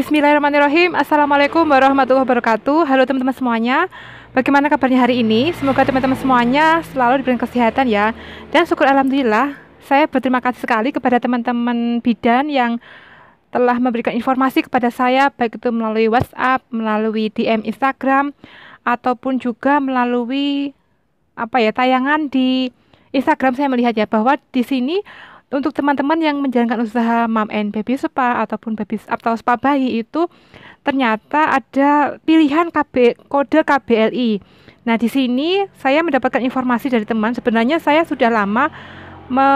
Bismillahirrahmanirrahim. Assalamualaikum warahmatullahi wabarakatuh. Halo teman-teman semuanya. Bagaimana kabarnya hari ini? Semoga teman-teman semuanya selalu diberi kesehatan ya. Dan syukur alhamdulillah, saya berterima kasih sekali kepada teman-teman bidan yang telah memberikan informasi kepada saya baik itu melalui WhatsApp, melalui DM Instagram ataupun juga melalui apa ya tayangan di Instagram saya melihat ya bahwa di sini untuk teman-teman yang menjalankan usaha mom and baby spa ataupun baby atau spa bayi itu ternyata ada pilihan KB kode KBLI. Nah, di sini saya mendapatkan informasi dari teman sebenarnya saya sudah lama me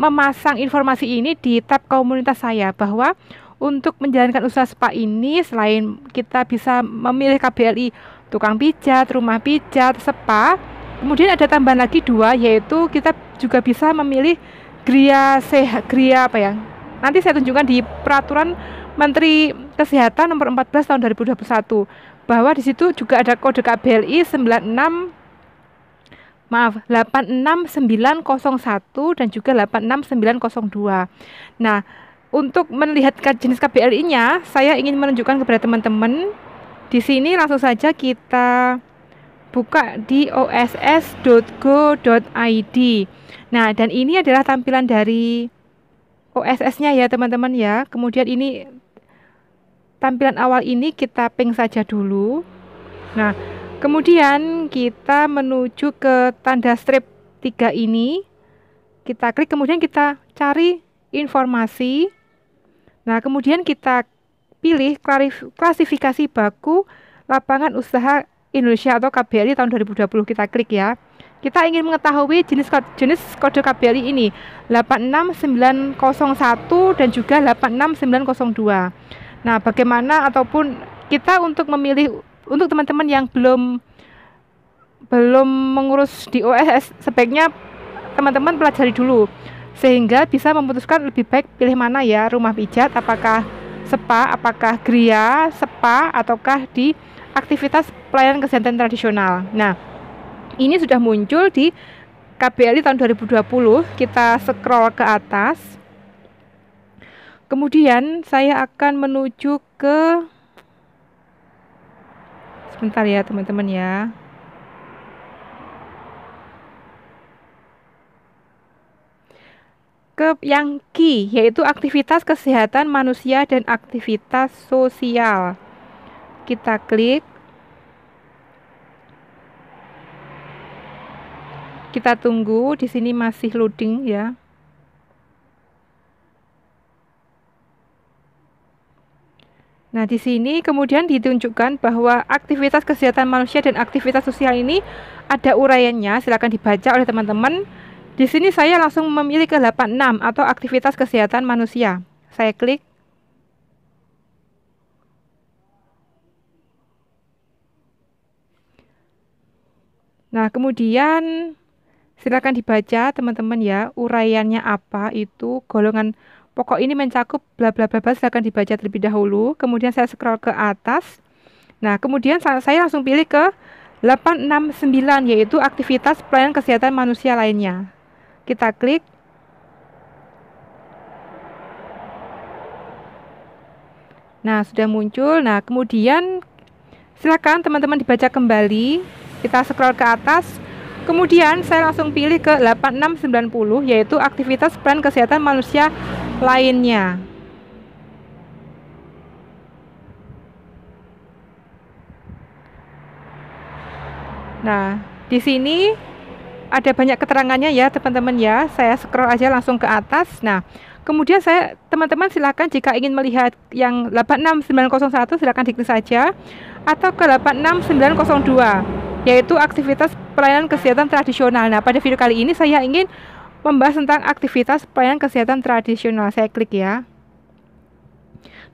memasang informasi ini di tab komunitas saya bahwa untuk menjalankan usaha spa ini selain kita bisa memilih KBLI tukang pijat, rumah pijat, spa, kemudian ada tambahan lagi dua yaitu kita juga bisa memilih Gria sehat apa ya? Nanti saya tunjukkan di peraturan Menteri Kesehatan nomor 14 tahun 2021 bahwa di situ juga ada kode KBLI 96 maaf 86901 dan juga 86902. Nah, untuk melihat jenis KBLI-nya, saya ingin menunjukkan kepada teman-teman. Di sini langsung saja kita buka di oss.go.id. Nah, dan ini adalah tampilan dari OSS-nya ya, teman-teman ya. Kemudian ini tampilan awal ini kita ping saja dulu. Nah, kemudian kita menuju ke tanda strip 3 ini. Kita klik kemudian kita cari informasi. Nah, kemudian kita pilih klasifikasi baku lapangan usaha Indonesia atau KBRI tahun 2020 kita klik ya. Kita ingin mengetahui jenis kode, jenis kode KBRI ini 86901 dan juga 86902. Nah, bagaimana ataupun kita untuk memilih untuk teman-teman yang belum belum mengurus di OSS sebaiknya teman-teman pelajari dulu sehingga bisa memutuskan lebih baik pilih mana ya rumah pijat apakah spa apakah gria spa ataukah di aktivitas pelayanan kesehatan tradisional. Nah, ini sudah muncul di KBRI tahun 2020. Kita scroll ke atas. Kemudian saya akan menuju ke sebentar ya teman-teman ya. ke yang key yaitu aktivitas kesehatan manusia dan aktivitas sosial. Kita klik Kita tunggu di sini masih loading ya. Nah, di sini kemudian ditunjukkan bahwa aktivitas kesehatan manusia dan aktivitas sosial ini ada uraiannya, silakan dibaca oleh teman-teman. Di sini saya langsung memilih ke 86 atau aktivitas kesehatan manusia. Saya klik. Nah, kemudian Silakan dibaca teman-teman ya, uraiannya apa itu, golongan pokok ini mencakup bla bla bla silakan dibaca terlebih dahulu. Kemudian saya scroll ke atas. Nah, kemudian saya langsung pilih ke 869 yaitu aktivitas pelayanan kesehatan manusia lainnya. Kita klik Nah, sudah muncul. Nah, kemudian silakan teman-teman dibaca kembali. Kita scroll ke atas, Kemudian saya langsung pilih ke 8690 yaitu aktivitas plan kesehatan manusia lainnya. Nah, di sini ada banyak keterangannya ya teman-teman ya. Saya scroll aja langsung ke atas. Nah, kemudian saya teman-teman silakan jika ingin melihat yang 86901 silakan diklik saja atau ke 86902 yaitu aktivitas pelayanan kesehatan tradisional. Nah, pada video kali ini saya ingin membahas tentang aktivitas pelayanan kesehatan tradisional. Saya klik ya.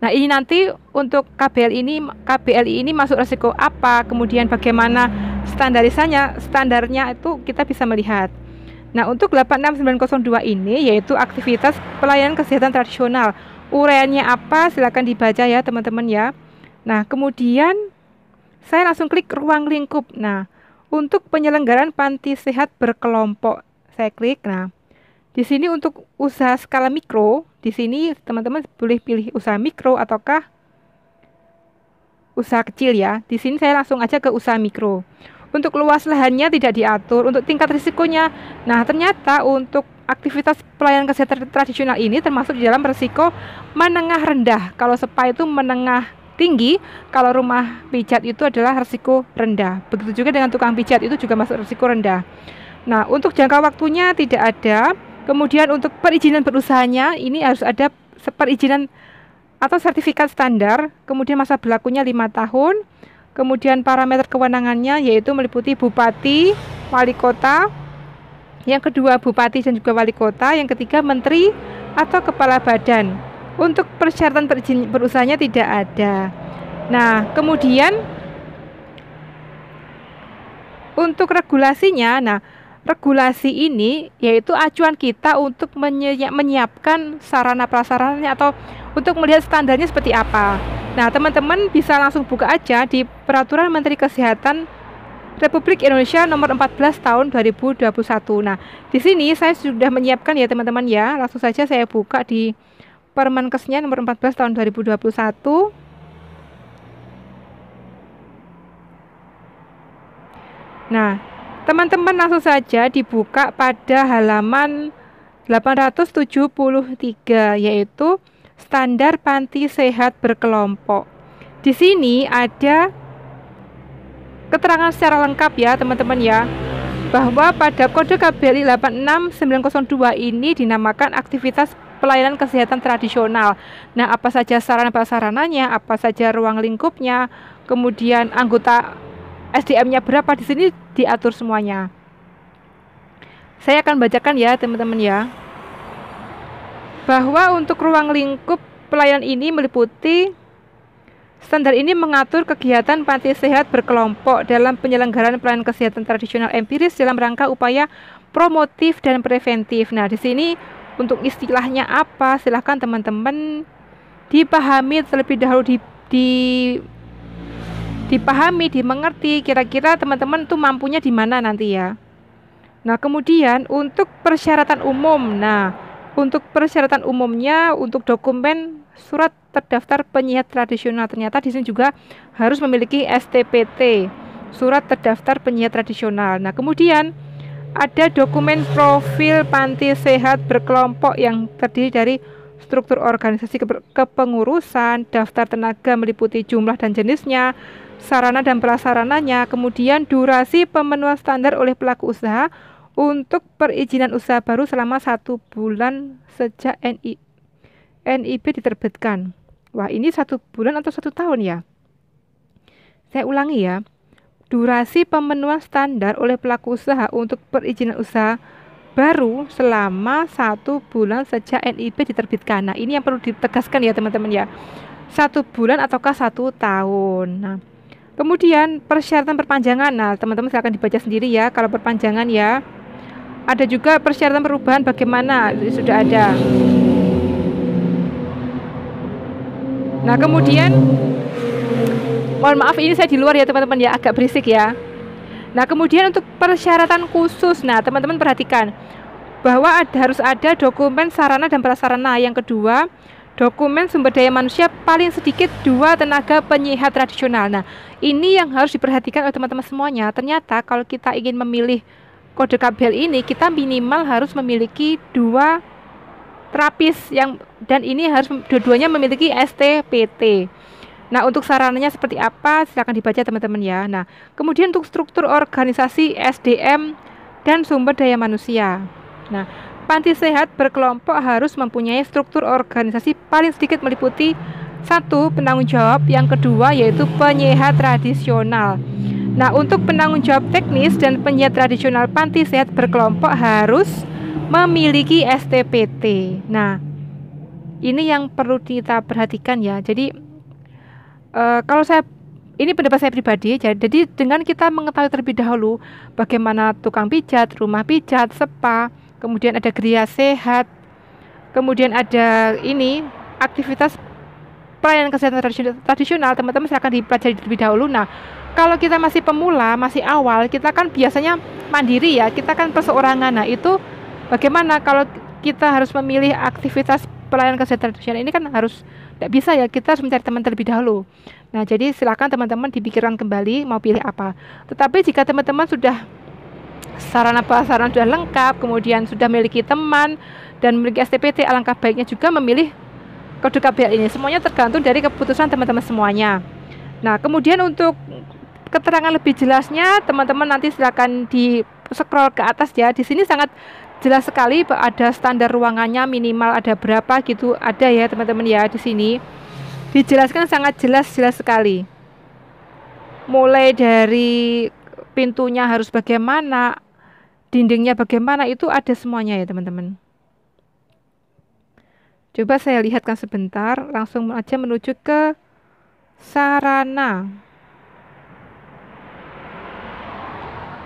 Nah, ini nanti untuk KBL ini KBLI ini masuk resiko apa, kemudian bagaimana standarisannya, standarnya itu kita bisa melihat. Nah, untuk 86902 ini yaitu aktivitas pelayanan kesehatan tradisional. Uraiannya apa? Silakan dibaca ya, teman-teman ya. Nah, kemudian saya langsung klik ruang lingkup. Nah, untuk penyelenggaraan panti sehat berkelompok, saya klik. Nah, di sini untuk usaha skala mikro, di sini teman-teman boleh pilih usaha mikro ataukah usaha kecil ya. Di sini saya langsung aja ke usaha mikro. Untuk luas lahannya tidak diatur, untuk tingkat risikonya. Nah, ternyata untuk aktivitas pelayanan kesehatan tradisional ini termasuk di dalam risiko menengah rendah. Kalau SPA itu menengah tinggi, kalau rumah pijat itu adalah resiko rendah. Begitu juga dengan tukang pijat itu juga masuk resiko rendah. Nah, untuk jangka waktunya tidak ada. Kemudian untuk perizinan berusahanya ini harus ada perizinan atau sertifikat standar, kemudian masa berlakunya lima tahun. Kemudian parameter kewenangannya yaitu meliputi bupati, wali kota, yang kedua bupati dan juga wali kota, yang ketiga menteri atau kepala badan untuk persyaratan perusahaannya berusahanya tidak ada. Nah, kemudian untuk regulasinya, nah regulasi ini yaitu acuan kita untuk menyiapkan sarana prasarannya atau untuk melihat standarnya seperti apa. Nah, teman-teman bisa langsung buka aja di Peraturan Menteri Kesehatan Republik Indonesia nomor 14 tahun 2021. Nah, di sini saya sudah menyiapkan ya teman-teman ya. Langsung saja saya buka di Permenkesnya nomor 14 tahun 2021 Nah, teman-teman langsung saja dibuka pada halaman 873 yaitu standar panti sehat berkelompok. Di sini ada keterangan secara lengkap ya, teman-teman ya bahwa pada kode KBLI 86902 ini dinamakan aktivitas pelayanan kesehatan tradisional. Nah, apa saja sarana-prasarananya, apa saja ruang lingkupnya, kemudian anggota SDM-nya berapa di sini diatur semuanya. Saya akan bacakan ya, teman-teman ya. Bahwa untuk ruang lingkup pelayanan ini meliputi Standar ini mengatur kegiatan panti sehat berkelompok dalam penyelenggaraan pelayanan kesehatan tradisional empiris dalam rangka upaya promotif dan preventif. Nah, di sini untuk istilahnya apa silahkan teman-teman dipahami terlebih dahulu di, di dipahami, dimengerti kira-kira teman-teman tuh mampunya di mana nanti ya. Nah, kemudian untuk persyaratan umum. Nah, untuk persyaratan umumnya untuk dokumen surat terdaftar penyiar tradisional ternyata di sini juga harus memiliki STPT, surat terdaftar penyiar tradisional. Nah, kemudian ada dokumen profil panti sehat berkelompok yang terdiri dari struktur organisasi kepengurusan, daftar tenaga meliputi jumlah dan jenisnya, sarana dan prasarananya, kemudian durasi pemenuhan standar oleh pelaku usaha untuk perizinan usaha baru selama satu bulan sejak NI, NIB diterbitkan. Wah ini satu bulan atau satu tahun ya? Saya ulangi ya, durasi pemenuhan standar oleh pelaku usaha untuk perizinan usaha baru selama satu bulan sejak NIP diterbitkan. Nah, ini yang perlu ditegaskan ya teman-teman ya. Satu bulan ataukah satu tahun. Nah, kemudian persyaratan perpanjangan. Nah, teman-teman silakan dibaca sendiri ya kalau perpanjangan ya. Ada juga persyaratan perubahan bagaimana sudah ada. Nah, kemudian Mohon maaf ini saya di luar ya teman-teman ya agak berisik ya. Nah, kemudian untuk persyaratan khusus. Nah, teman-teman perhatikan bahwa ada, harus ada dokumen sarana dan prasarana. Yang kedua, dokumen sumber daya manusia paling sedikit dua tenaga penyihat tradisional. Nah, ini yang harus diperhatikan oleh teman-teman semuanya. Ternyata kalau kita ingin memilih kode kabel ini, kita minimal harus memiliki dua terapis yang dan ini harus dua-duanya memiliki STPT. Nah, untuk sarannya seperti apa? Silakan dibaca teman-teman ya. Nah, kemudian untuk struktur organisasi SDM dan sumber daya manusia. Nah, panti sehat berkelompok harus mempunyai struktur organisasi paling sedikit meliputi satu penanggung jawab, yang kedua yaitu penyehat tradisional. Nah, untuk penanggung jawab teknis dan penyehat tradisional panti sehat berkelompok harus memiliki STPT. Nah, ini yang perlu kita perhatikan ya. Jadi uh, kalau saya ini pendapat saya pribadi ya. jadi dengan kita mengetahui terlebih dahulu bagaimana tukang pijat, rumah pijat, sepa, kemudian ada geria sehat, kemudian ada ini aktivitas pelayanan kesehatan tradisional teman-teman silakan dipelajari terlebih dahulu nah kalau kita masih pemula masih awal kita kan biasanya mandiri ya kita kan perseorangan nah itu bagaimana kalau kita harus memilih aktivitas pelayanan kesehatan tradisional ini kan harus tidak bisa ya, kita harus mencari teman terlebih dahulu. Nah, jadi silakan teman-teman dipikirkan kembali mau pilih apa. Tetapi jika teman-teman sudah sarana prasarana sudah lengkap, kemudian sudah memiliki teman dan memiliki STPT, alangkah baiknya juga memilih kode KBL ini. Semuanya tergantung dari keputusan teman-teman semuanya. Nah, kemudian untuk keterangan lebih jelasnya, teman-teman nanti silakan di scroll ke atas ya. Di sini sangat jelas sekali ada standar ruangannya minimal ada berapa gitu ada ya teman-teman ya di sini dijelaskan sangat jelas jelas sekali mulai dari pintunya harus bagaimana dindingnya bagaimana itu ada semuanya ya teman-teman coba saya lihatkan sebentar langsung aja menuju ke sarana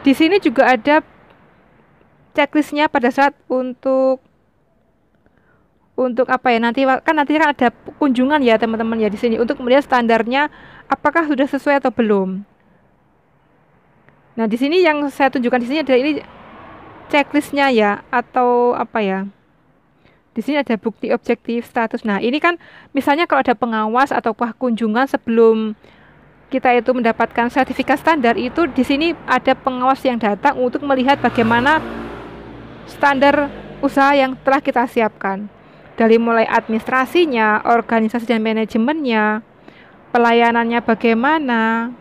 Di sini juga ada checklistnya pada saat untuk untuk apa ya nanti kan nantinya kan ada kunjungan ya teman-teman ya di sini untuk melihat standarnya apakah sudah sesuai atau belum. Nah di sini yang saya tunjukkan di sini adalah ini checklistnya ya atau apa ya. Di sini ada bukti objektif status. Nah ini kan misalnya kalau ada pengawas atau kunjungan sebelum kita itu mendapatkan sertifikat standar itu di sini ada pengawas yang datang untuk melihat bagaimana standar usaha yang telah kita siapkan dari mulai administrasinya, organisasi dan manajemennya, pelayanannya bagaimana,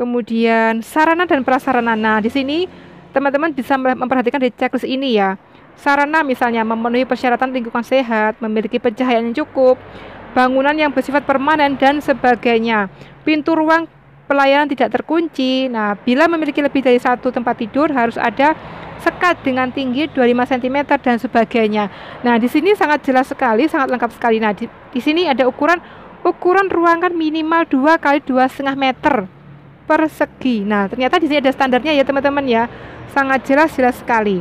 kemudian sarana dan prasarana. Nah, di sini teman-teman bisa memperhatikan di checklist ini ya. Sarana misalnya memenuhi persyaratan lingkungan sehat, memiliki pencahayaan yang cukup, bangunan yang bersifat permanen dan sebagainya. Pintu ruang pelayanan tidak terkunci. Nah, bila memiliki lebih dari satu tempat tidur harus ada sekat dengan tinggi 25 cm dan sebagainya. Nah, di sini sangat jelas sekali, sangat lengkap sekali. Nah, di, di sini ada ukuran ukuran ruangan minimal 2 kali 2,5 meter persegi. Nah, ternyata di sini ada standarnya ya, teman-teman ya. Sangat jelas jelas sekali.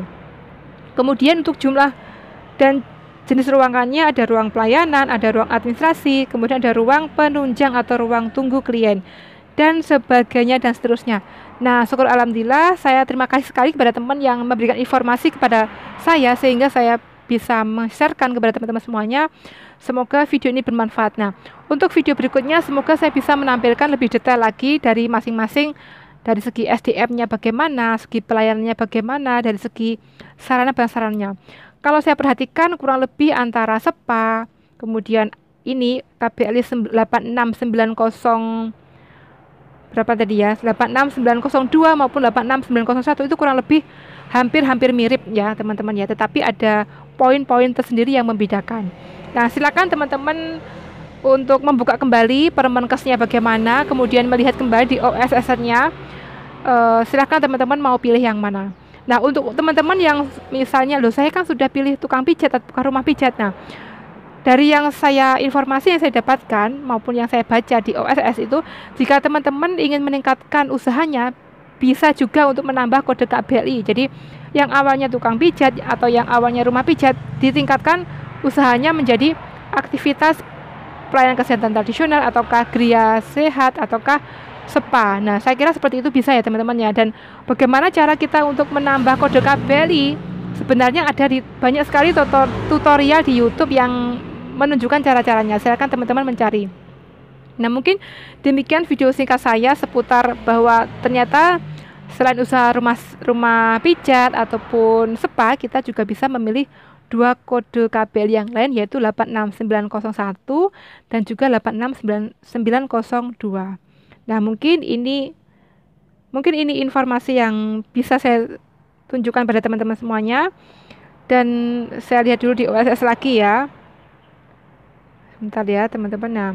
Kemudian untuk jumlah dan Jenis ruangannya ada ruang pelayanan, ada ruang administrasi, kemudian ada ruang penunjang atau ruang tunggu klien dan sebagainya dan seterusnya. Nah, syukur alhamdulillah saya terima kasih sekali kepada teman yang memberikan informasi kepada saya sehingga saya bisa mengsharekan kepada teman-teman semuanya. Semoga video ini bermanfaat. Nah, untuk video berikutnya semoga saya bisa menampilkan lebih detail lagi dari masing-masing dari segi SDM-nya bagaimana, segi pelayanannya bagaimana, dari segi sarana prasarannya kalau saya perhatikan kurang lebih antara SEPA, kemudian ini KBLI 8690 berapa tadi ya 86902 maupun 86901 itu kurang lebih hampir-hampir mirip ya teman-teman ya tetapi ada poin-poin tersendiri yang membedakan nah silakan teman-teman untuk membuka kembali permenkesnya bagaimana kemudian melihat kembali di OSSR-nya Uh, eh, silakan teman-teman mau pilih yang mana Nah, untuk teman-teman yang misalnya loh saya kan sudah pilih tukang pijat atau tukang rumah pijat. Nah, dari yang saya informasi yang saya dapatkan maupun yang saya baca di OSS itu jika teman-teman ingin meningkatkan usahanya bisa juga untuk menambah kode KBLI. Jadi yang awalnya tukang pijat atau yang awalnya rumah pijat ditingkatkan usahanya menjadi aktivitas pelayanan kesehatan tradisional ataukah gria sehat ataukah spa. Nah, saya kira seperti itu bisa ya teman-teman ya. Dan bagaimana cara kita untuk menambah kode kabeli? Sebenarnya ada di banyak sekali tutor, tutorial di YouTube yang menunjukkan cara-caranya. Silakan teman-teman mencari. Nah, mungkin demikian video singkat saya seputar bahwa ternyata selain usaha rumah rumah pijat ataupun spa, kita juga bisa memilih dua kode kabel yang lain yaitu 86901 dan juga 86902. Nah, mungkin ini mungkin ini informasi yang bisa saya tunjukkan pada teman-teman semuanya. Dan saya lihat dulu di OSS lagi ya. Sebentar ya, teman-teman. Nah,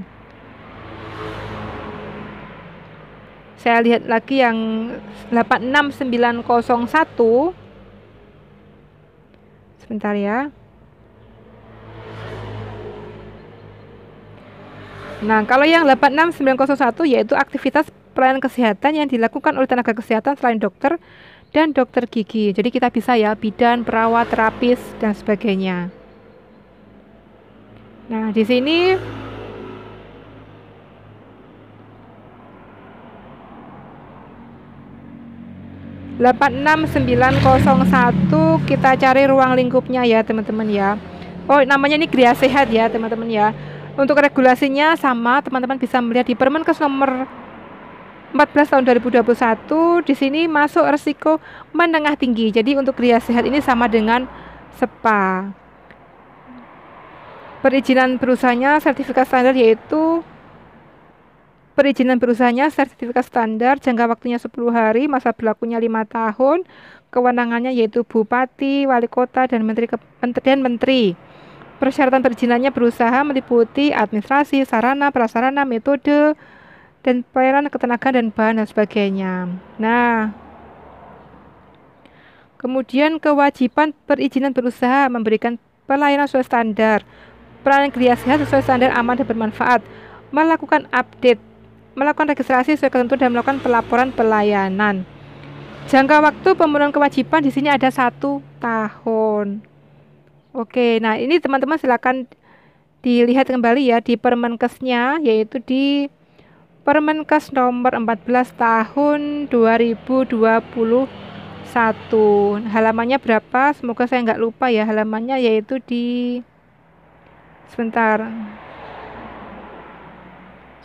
saya lihat lagi yang 86901. Sebentar ya. Nah, kalau yang 86901 yaitu aktivitas pelayanan kesehatan yang dilakukan oleh tenaga kesehatan selain dokter dan dokter gigi. Jadi kita bisa ya bidan, perawat, terapis dan sebagainya. Nah, di sini delapan enam sembilan satu kita cari ruang lingkupnya ya teman-teman ya oh namanya ini gria sehat ya teman-teman ya untuk regulasinya sama, teman-teman bisa melihat di Permenkes nomor 14 tahun 2021 di sini masuk resiko menengah tinggi. Jadi untuk kriya sehat ini sama dengan SPA. Perizinan perusahaannya sertifikat standar yaitu perizinan perusahaannya sertifikat standar jangka waktunya 10 hari, masa berlakunya 5 tahun, kewenangannya yaitu bupati, wali kota dan menteri dan menteri. Persyaratan perizinannya berusaha meliputi administrasi, sarana, prasarana, metode, dan pelayanan ketenagaan dan bahan dan sebagainya. Nah, kemudian kewajiban perizinan berusaha memberikan pelayanan sesuai standar, pelayanan kerja sehat sesuai standar aman dan bermanfaat, melakukan update, melakukan registrasi sesuai ketentuan dan melakukan pelaporan pelayanan. Jangka waktu pemenuhan kewajiban di sini ada satu tahun. Oke, nah ini teman-teman silakan dilihat kembali ya di Permenkesnya yaitu di Permenkes nomor 14 tahun 2021. halamannya berapa semoga saya nggak lupa ya halamannya yaitu di sebentar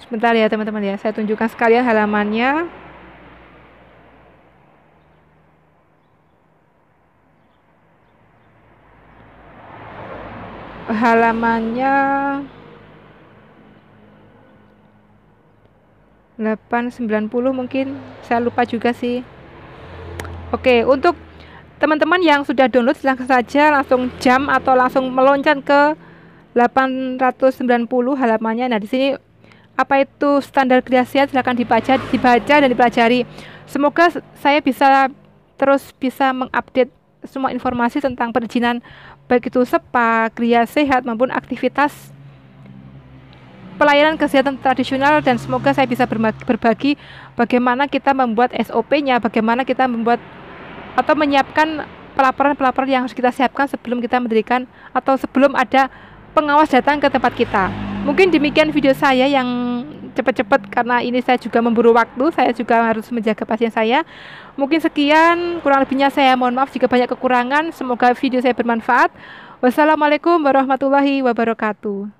sebentar ya teman-teman ya saya tunjukkan sekalian halamannya halamannya 890 mungkin saya lupa juga sih Oke untuk teman-teman yang sudah download langsung saja langsung jam atau langsung meloncat ke 890 halamannya nah di sini apa itu standar kreasian silahkan dibaca dibaca dan dipelajari semoga saya bisa terus bisa mengupdate semua informasi tentang perizinan baik itu spa, kriya sehat maupun aktivitas pelayanan kesehatan tradisional dan semoga saya bisa berbagi bagaimana kita membuat SOP-nya, bagaimana kita membuat atau menyiapkan pelaporan-pelaporan yang harus kita siapkan sebelum kita mendirikan atau sebelum ada pengawas datang ke tempat kita. Mungkin demikian video saya yang cepat-cepat karena ini saya juga memburu waktu, saya juga harus menjaga pasien saya. Mungkin sekian, kurang lebihnya saya mohon maaf jika banyak kekurangan. Semoga video saya bermanfaat. Wassalamualaikum warahmatullahi wabarakatuh.